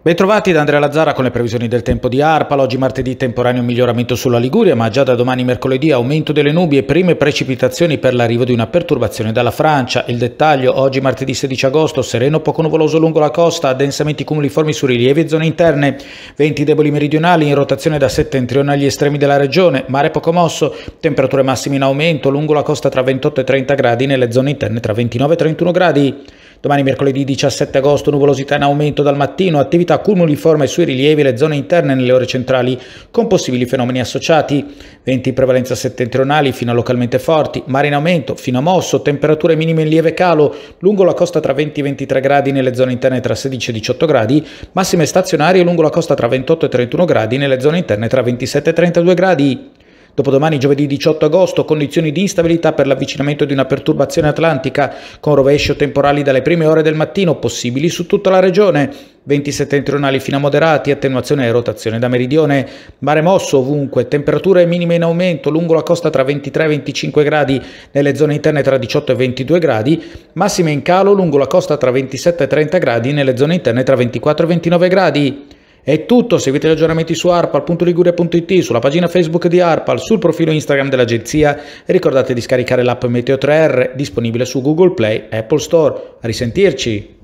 Bentrovati da Andrea Lazzara con le previsioni del tempo di Arpal. Oggi martedì temporaneo miglioramento sulla Liguria, ma già da domani mercoledì aumento delle nubi e prime precipitazioni per l'arrivo di una perturbazione dalla Francia. Il dettaglio, oggi martedì 16 agosto, sereno poco nuvoloso lungo la costa, addensamenti cumuliformi su rilievi e zone interne, venti deboli meridionali in rotazione da settentrione agli estremi della regione, mare poco mosso, temperature massime in aumento lungo la costa tra 28 e 30 gradi, nelle zone interne tra 29 e 31 gradi. Domani mercoledì 17 agosto nuvolosità in aumento dal mattino, attività cumuliforme sui rilievi e le zone interne nelle ore centrali con possibili fenomeni associati. Venti in prevalenza settentrionali fino a localmente forti, mare in aumento fino a mosso, temperature minime in lieve calo lungo la costa tra 20 e 23 gradi nelle zone interne tra 16 e 18 gradi, massime stazionarie lungo la costa tra 28 e 31 gradi nelle zone interne tra 27 e 32 gradi. Dopodomani, giovedì 18 agosto, condizioni di instabilità per l'avvicinamento di una perturbazione atlantica, con rovescio temporali dalle prime ore del mattino, possibili su tutta la regione. Venti settentrionali fino a moderati, attenuazione e rotazione da meridione, mare mosso ovunque, temperature minime in aumento lungo la costa tra 23 e 25 gradi, nelle zone interne tra 18 e 22 gradi, massime in calo lungo la costa tra 27 e 30 gradi, nelle zone interne tra 24 e 29 gradi. È tutto, seguite gli aggiornamenti su arpal.liguria.it, sulla pagina Facebook di Arpal, sul profilo Instagram dell'agenzia e ricordate di scaricare l'app Meteo 3R disponibile su Google Play, e Apple Store. A risentirci!